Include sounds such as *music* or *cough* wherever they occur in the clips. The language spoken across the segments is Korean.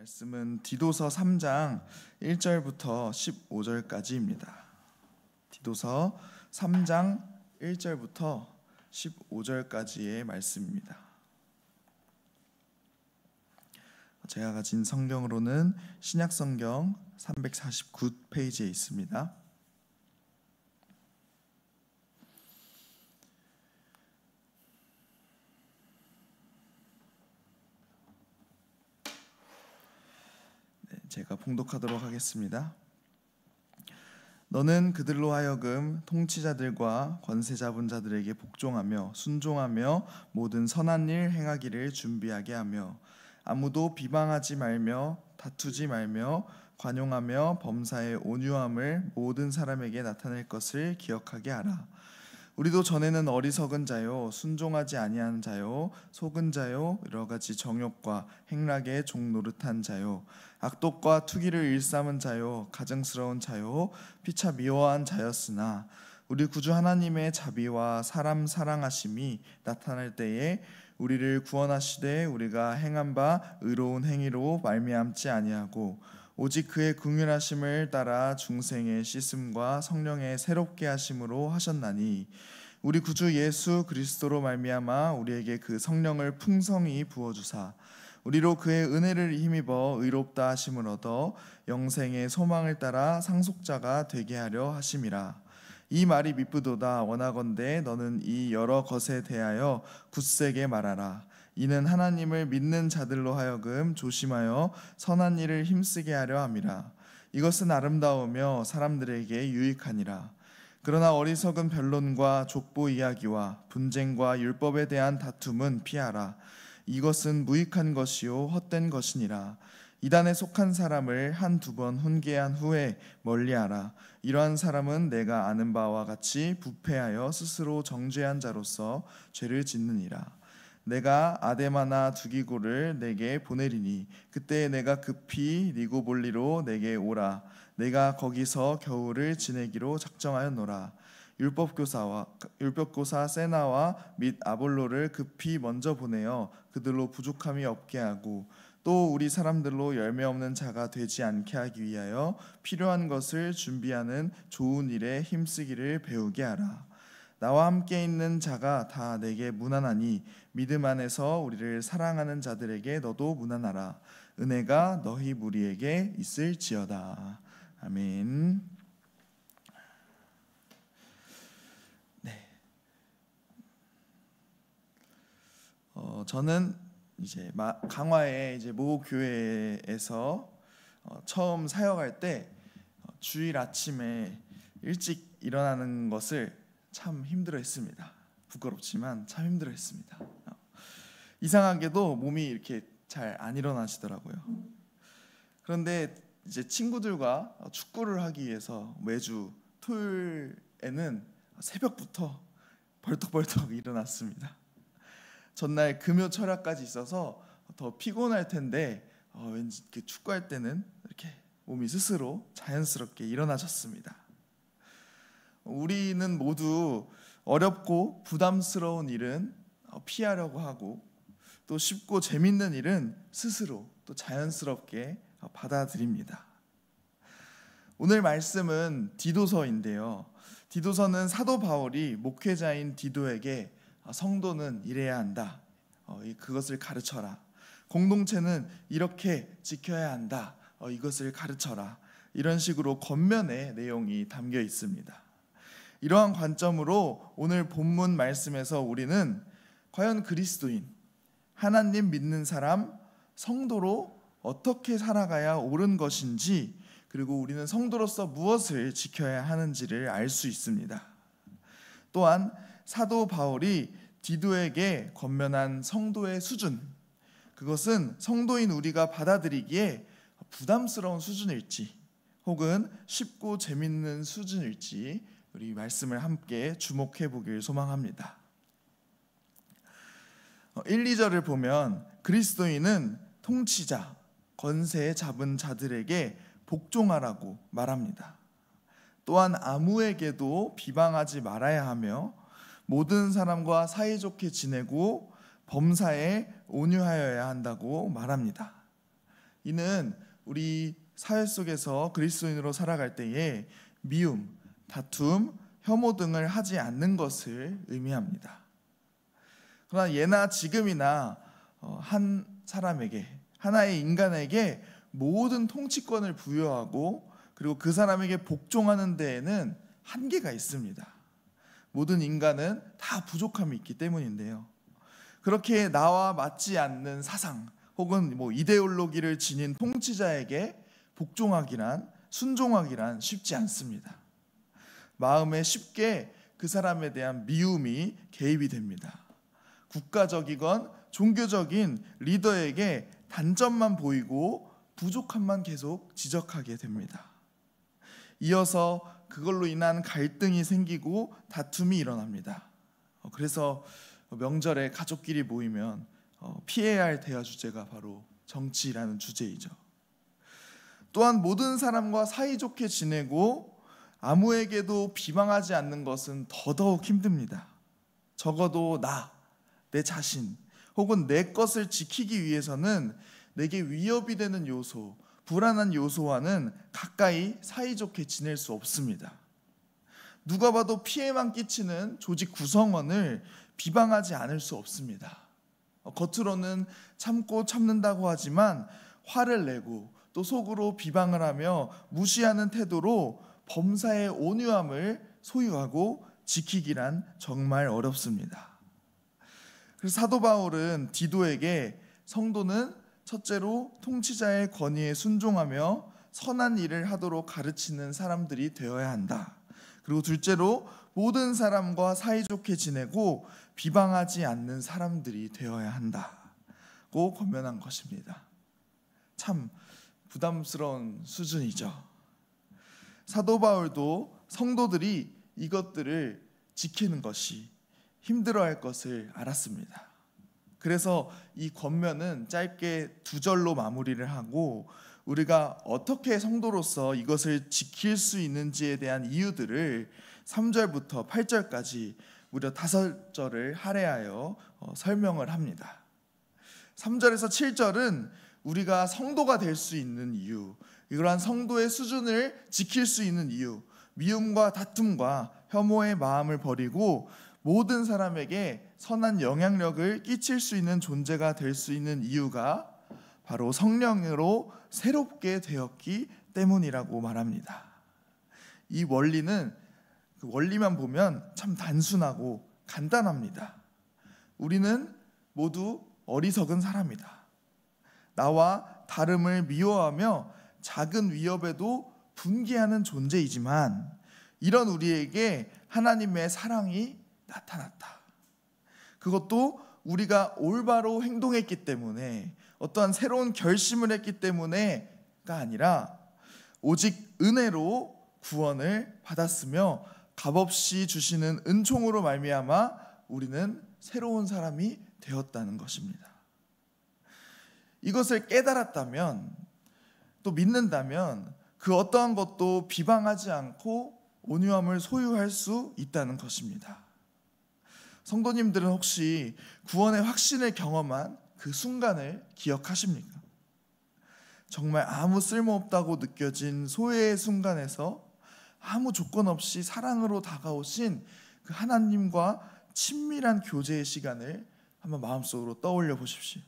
말씀은 디도서 3장 1절부터 15절까지입니다. 디도서 3장 1절부터 15절까지의 말씀입니다. 제가 가진 성경으로는 신약성경 349페이지에 있습니다. 제가 봉독하도록 하겠습니다. 너는 그들로 하여금 통치자들과 권세 잡은 자들에게 복종하며 순종하며 모든 선한 일 행하기를 준비하게 하며 아무도 비방하지 말며 다투지 말며 관용하며 범사의 온유함을 모든 사람에게 나타낼 것을 기억하게 하라. 우리도 전에는 어리석은 자요 순종하지 아니한 자요 속은 자요 여러 가지 정욕과 행락의 종 노릇한 자요 악독과 투기를 일삼은 자요 가증스러운 자요 피차 미워한 자였으나 우리 구주 하나님의 자비와 사람 사랑하심이 나타날 때에 우리를 구원하시되 우리가 행한 바 의로운 행위로 말미암지 아니하고 오직 그의 궁휼하심을 따라 중생의 씻음과 성령의 새롭게 하심으로 하셨나니 우리 구주 예수 그리스도로 말미암아 우리에게 그 성령을 풍성히 부어 주사 우리로 그의 은혜를 힘입어 의롭다 하심을 얻어 영생의 소망을 따라 상속자가 되게 하려 하심이라 이 말이 미쁘도다 원하건대 너는 이 여러 것에 대하여 굳세게 말하라 이는 하나님을 믿는 자들로 하여금 조심하여 선한 일을 힘쓰게 하려 함이라. 이것은 아름다우며 사람들에게 유익하니라. 그러나 어리석은 변론과 족보 이야기와 분쟁과 율법에 대한 다툼은 피하라. 이것은 무익한 것이요 헛된 것이니라. 이단에 속한 사람을 한 두 번 훈계한 후에 멀리하라. 이러한 사람은 내가 아는 바와 같이 부패하여 스스로 정죄한 자로서 죄를 짓느니라. 내가 아데마나 죽기구를 내게 보내리니 그때 내가 급히 니고볼리로 내게 오라 내가 거기서 겨울을 지내기로 작정하였노라 율법교사와 율법교사 세나와 및 아볼로를 급히 먼저 보내어 그들로 부족함이 없게 하고 또 우리 사람들로 열매 없는 자가 되지 않게 하기 위하여 필요한 것을 준비하는 좋은 일에 힘쓰기를 배우게 하라. 나와 함께 있는 자가 다 내게 무난하니 믿음 안에서 우리를 사랑하는 자들에게 너도 무난하라 은혜가 너희 무리에게 있을지어다 아멘. 네. 어 저는 이제 강화의 이제 모 교회에서 어, 처음 사역할 때 어, 주일 아침에 일찍 일어나는 것을 참 힘들어했습니다. 부끄럽지만 참 힘들어했습니다. 어. 이상하게도 몸이 이렇게 잘 안 일어나시더라고요. 그런데 이제 친구들과 축구를 하기 위해서 매주 토요일에는 새벽부터 벌떡벌떡 *laughs* 일어났습니다. 전날 금요 철학까지 있어서 더 피곤할 텐데 어, 왠지 축구할 때는 이렇게 몸이 스스로 자연스럽게 일어나셨습니다. 우리는 모두 어렵고 부담스러운 일은 어, 피하려고 하고 또 쉽고 재밌는 일은 스스로 또 자연스럽게 어, 받아들입니다. 오늘 말씀은 디도서인데요. 디도서는 사도 바울이 목회자인 디도에게 어, 성도는 이래야 한다. 그것을 가르쳐라. 공동체는 이렇게 지켜야 한다. 이것을 가르쳐라. 이런 식으로 겉면의 내용이 담겨 있습니다. 이러한 관점으로 오늘 본문 말씀에서 우리는 과연 그리스도인, 하나님 믿는 사람, 성도로 어떻게 살아가야 옳은 것인지, 그리고 우리는 성도로서 무엇을 지켜야 하는지를 알 수 있습니다. 또한 사도 바울이 디도에게 권면한 성도의 수준, 그것은 성도인 우리가 받아들이기에 부담스러운 수준일지, 혹은 쉽고 재밌는 수준일지 우리 말씀을 함께 주목해 보길 소망합니다. 1, 어, 2절을 보면 그리스도인은 통치자, 권세 잡은 자들에게 복종하라고 말합니다. 또한 아무에게도 비방하지 말아야 하며 모든 사람과 사이좋게 지내고 범사에 온유하여야 한다고 말합니다. 이는 우리 사회 속에서 그리스도인으로 살아갈 때에 미움, 다툼, 혐오 등을 하지 않는 것을 의미합니다. 그러나 예나 지금이나 어, 한 사람에게 하나의 인간에게 모든 통치권을 부여하고 그리고 그 사람에게 복종하는 데에는 한계가 있습니다. 모든 인간은 다 부족함이 있기 때문인데요. 그렇게 나와 맞지 않는 사상 혹은 뭐 이데올로기를 지닌 통치자에게 복종하기란 순종하기란 쉽지 않습니다. 마음에 쉽게 그 사람에 대한 미움이 개입이 됩니다. 국가적이건 종교적인 리더에게 단점만 보이고 부족함만 계속 지적하게 됩니다. 이어서 그걸로 인한 갈등이 생기고 다툼이 일어납니다. 어, 그래서 명절에 가족끼리 모이면 어, 피해야 할 대화 주제가 바로 정치라는 주제이죠. 또한 모든 사람과 사이좋게 지내고 아무에게도 비방하지 않는 것은 더더욱 힘듭니다. 적어도 나, 내 자신, 혹은 내 것을 지키기 위해서는 내게 위협이 되는 요소, 불안한 요소와는 가까이 사이좋게 지낼 수 없습니다. 누가 봐도 피해만 끼치는 조직 구성원을 비방하지 않을 수 없습니다. 겉으로는 참고 참는다고 하지만 화를 내고 또 속으로 비방을 하며 무시하는 태도로 범사의 온유함을 소유하고 지키기란 정말 어렵습니다. 그래서 사도 바울은 디도에게 성도는 첫째로 통치자의 권위에 순종하며 선한 일을 하도록 가르치는 사람들이 되어야 한다. 그리고 둘째로 모든 사람과 사이좋게 지내고 비방하지 않는 사람들이 되어야 한다고 권면한 것입니다. 참 부담스러운 수준이죠. 사도 바울도 성도들이 이것들을 지키는 것이 힘들어할 것을 알았습니다. 그래서 이 권면은 짧게 두 절로 마무리를 하고 우리가 어떻게 성도로서 이것을 지킬 수 있는지에 대한 이유들을 3절부터 8절까지 무려 다섯 절을 할애하여 어, 설명을 합니다. 3절에서 7절은 우리가 성도가 될 수 있는 이유, 이러한 성도의 수준을 지킬 수 있는 이유, 미움과 다툼과 혐오의 마음을 버리고 모든 사람에게 선한 영향력을 끼칠 수 있는 존재가 될 수 있는 이유가 바로 성령으로 새롭게 되었기 때문이라고 말합니다. 이 원리는 그 원리만 보면 참 단순하고 간단합니다. 우리는 모두 어리석은 사람이다. 나와 다름을 미워하며 작은 위협에도 분개하는 존재이지만 이런 우리에게 하나님의 사랑이 나타났다. 그것도 우리가 올바로 행동했기 때문에 어떠한 새로운 결심을 했기 때문에가 아니라 오직 은혜로 구원을 받았으며 값없이 주시는 은총으로 말미암아 우리는 새로운 사람이 되었다는 것입니다. 이것을 깨달았다면 또 믿는다면 그 어떠한 것도 비방하지 않고 온유함을 소유할 수 있다는 것입니다. 성도님들은 혹시 구원의 확신을 경험한 그 순간을 기억하십니까? 정말 아무 쓸모없다고 느껴진 소외의 순간에서 아무 조건 없이 사랑으로 다가오신 그 하나님과 친밀한 교제의 시간을 한번 마음속으로 떠올려 보십시오.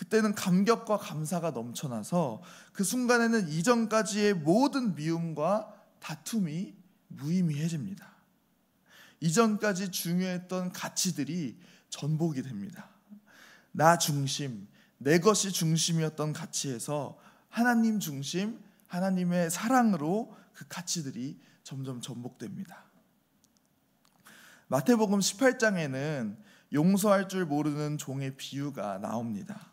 그때는 감격과 감사가 넘쳐나서 그 순간에는 이전까지의 모든 미움과 다툼이 무의미해집니다. 이전까지 중요했던 가치들이 전복이 됩니다. 나 중심, 내 것이 중심이었던 가치에서 하나님 중심, 하나님의 사랑으로 그 가치들이 점점 전복됩니다. 마태복음 18장에는 용서할 줄 모르는 종의 비유가 나옵니다.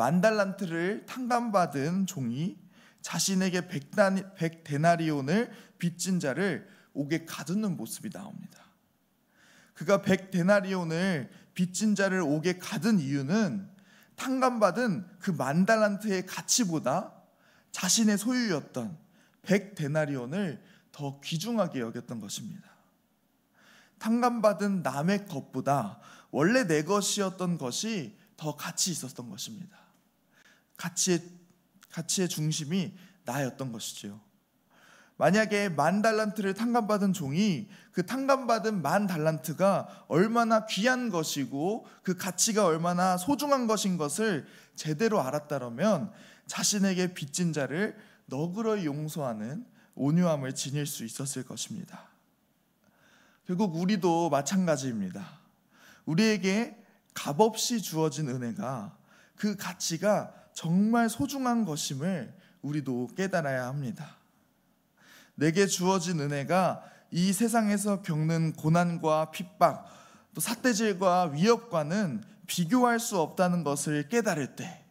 만 달란트를 탕감받은 종이 자신에게 백 데나리온을 빚진 자를 옥에 가두는 모습이 나옵니다. 그가 백 데나리온을 빚진 자를 옥에 가둔 이유는 탕감받은 그만 달란트의 가치보다 자신의 소유였던 백 데나리온을 더 귀중하게 여겼던 것입니다. 탕감받은 남의 것보다 원래 내 것이었던 것이 더 가치 있었던 것입니다. 가치의 가치의 중심이 나였던 것이지요. 만약에 만 달란트를 탕감받은 종이 그 탕감받은 만 달란트가 얼마나 귀한 것이고 그 가치가 얼마나 소중한 것인 것을 제대로 알았다면 자신에게 빚진 자를 너그러이 용서하는 온유함을 지닐 수 있었을 것입니다. 결국 우리도 마찬가지입니다. 우리에게 값없이 주어진 은혜가 그 가치가 정말 소중한 것임을 우리도 깨달아야 합니다. 내게 주어진 은혜가 이 세상에서 겪는 고난과 핍박, 또 삿대질과 위협과는 비교할 수 없다는 것을 깨달을 때,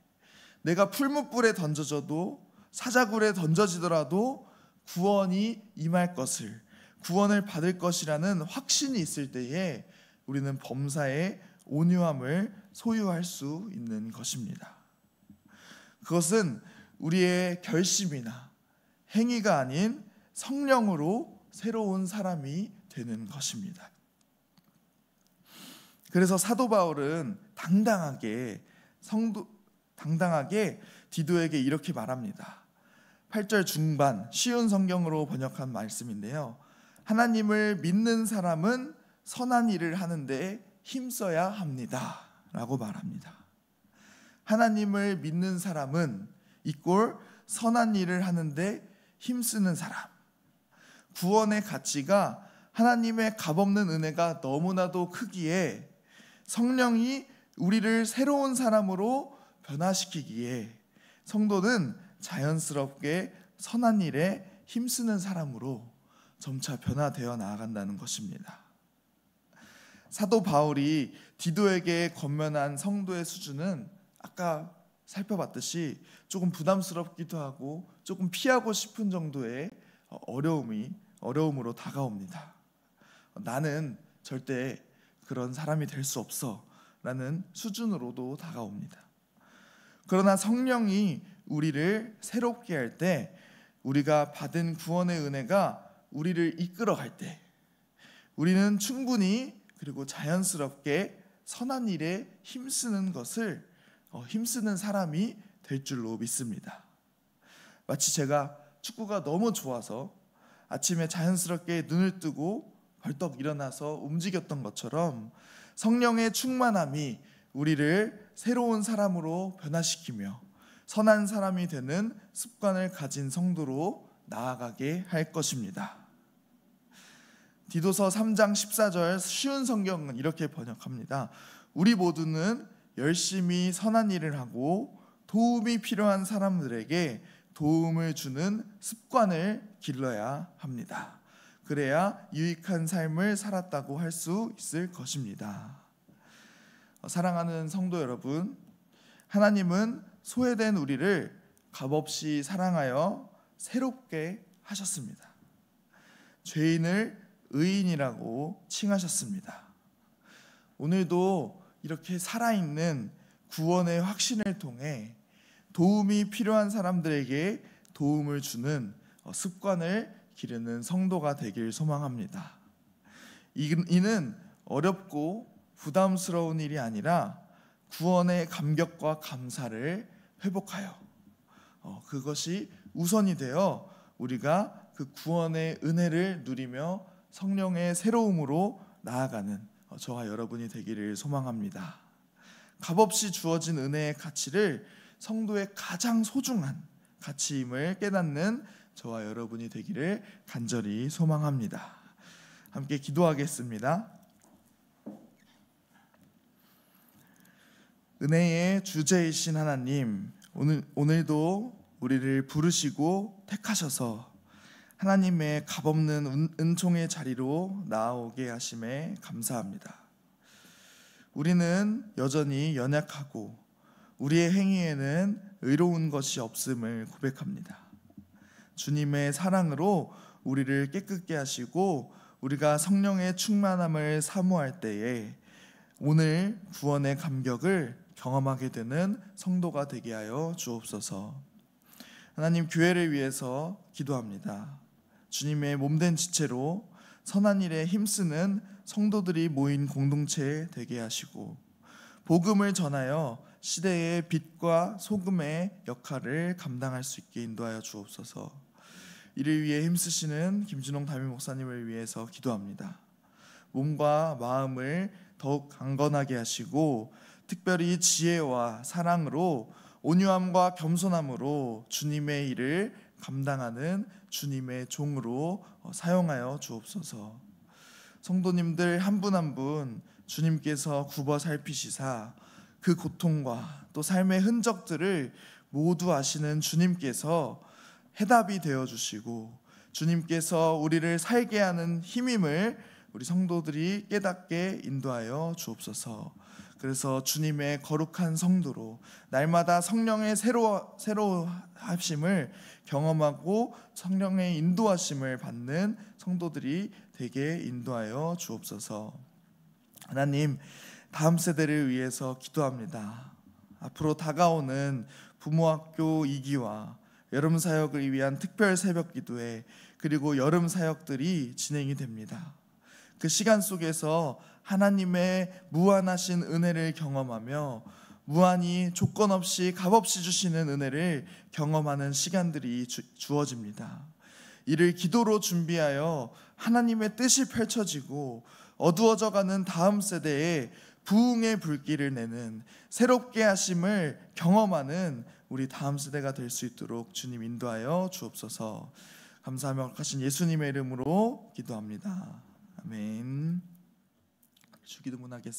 내가 풀무불에 던져져도 사자굴에 던져지더라도 구원이 임할 것을, 구원을 받을 것이라는 확신이 있을 때에 우리는 범사의 온유함을 소유할 수 있는 것입니다. 그것은 우리의 결심이나 행위가 아닌 성령으로 새로운 사람이 되는 것입니다. 그래서 사도 바울은 당당하게 성도 당당하게 디도에게 이렇게 말합니다. 8절 중반 쉬운 성경으로 번역한 말씀인데요. 하나님을 믿는 사람은 선한 일을 하는데 힘써야 합니다. 라고 말합니다. 하나님을 믿는 사람은 이 꼴 선한 일을 하는데 힘쓰는 사람. 구원의 가치가 하나님의 값없는 은혜가 너무나도 크기에 성령이 우리를 새로운 사람으로 변화시키기에 성도는 자연스럽게 선한 일에 힘쓰는 사람으로 점차 변화되어 나아간다는 것입니다. 사도 바울이 디도에게 권면한 성도의 수준은 아까 살펴봤듯이 조금 부담스럽기도 하고 조금 피하고 싶은 정도의 어려움이 어려움으로 다가옵니다. 나는 절대 그런 사람이 될 수 없어라는 수준으로도 다가옵니다. 그러나 성령이 우리를 새롭게 할 때 우리가 받은 구원의 은혜가 우리를 이끌어 갈 때 우리는 충분히 그리고 자연스럽게 선한 일에 힘쓰는 것을 어, 힘쓰는 사람이 될 줄로 믿습니다. 마치 제가 축구가 너무 좋아서 아침에 자연스럽게 눈을 뜨고 벌떡 일어나서 움직였던 것처럼 성령의 충만함이 우리를 새로운 사람으로 변화시키며 선한 사람이 되는 습관을 가진 성도로 나아가게 할 것입니다. 디도서 3장 14절 쉬운 성경은 이렇게 번역합니다. 우리 모두는 열심히 선한 일을 하고 도움이 필요한 사람들에게 도움을 주는 습관을 길러야 합니다. 그래야 유익한 삶을 살았다고 할 수 있을 것입니다. 어, 사랑하는 성도 여러분, 하나님은 소외된 우리를 값없이 사랑하여 새롭게 하셨습니다. 죄인을 의인이라고 칭하셨습니다. 오늘도 이렇게 살아있는 구원의 확신을 통해 도움이 필요한 사람들에게 도움을 주는 어, 습관을 기르는 성도가 되길 소망합니다. 이는 어렵고 부담스러운 일이 아니라 구원의 감격과 감사를 회복하여 어, 그것이 우선이 되어 우리가 그 구원의 은혜를 누리며 성령의 새로움으로 나아가는 저와 여러분이 되기를 소망합니다. 값없이 주어진 은혜의 가치를 성도의 가장 소중한 가치임을 깨닫는 저와 여러분이 되기를 간절히 소망합니다. 함께 기도하겠습니다. 은혜의 주제이신 하나님, 오늘, 오늘도 우리를 부르시고 택하셔서 하나님의 값없는 은총의 자리로 나아오게 하심에 감사합니다. 우리는 여전히 연약하고 우리의 행위에는 의로운 것이 없음을 고백합니다. 주님의 사랑으로 우리를 깨끗게 하시고 우리가 성령의 충만함을 사모할 때에 오늘 구원의 감격을 경험하게 되는 성도가 되게 하여 주옵소서. 하나님 교회를 위해서 기도합니다. 주님의 몸된 지체로 선한 일에 힘쓰는 성도들이 모인 공동체 되게 하시고 복음을 전하여 시대의 빛과 소금의 역할을 감당할 수 있게 인도하여 주옵소서. 이를 위해 힘쓰시는 김준홍 담임 목사님을 위해서 기도합니다. 몸과 마음을 더욱 강건하게 하시고 특별히 지혜와 사랑으로 온유함과 겸손함으로 주님의 일을 감당하는 주님의 종으로 어, 사용하여 주옵소서. 성도님들 한 분 한 분 주님께서 굽어 살피시사 그 고통과 또 삶의 흔적들을 모두 아시는 주님께서 해답이 되어 주시고 주님께서 우리를 살게 하는 힘임을 우리 성도들이 깨닫게 인도하여 주옵소서. 그래서 주님의 거룩한 성도로 날마다 성령의 새로 새로 합심을 경험하고 성령의 인도하심을 받는 성도들이 되게 인도하여 주옵소서. 하나님, 다음 세대를 위해서 기도합니다. 앞으로 다가오는 부모학교 2기와 여름 사역을 위한 특별 새벽 기도회 그리고 여름 사역들이 진행이 됩니다. 그 시간 속에서 하나님의 무한하신 은혜를 경험하며 무한히 조건 없이 값 없이 주시는 은혜를 경험하는 시간들이 주, 어집니다 이를 기도로 준비하여 하나님의 뜻이 펼쳐지고 어두워져 가는 다음 세대에 부흥의 불길을 내는 새롭게 하심을 경험하는 우리 다음 세대가 될 수 있도록 주님 인도하여 주옵소서. 감사하며 하신 예수님의 이름으로 기도합니다. 아멘. 주기도 문습니다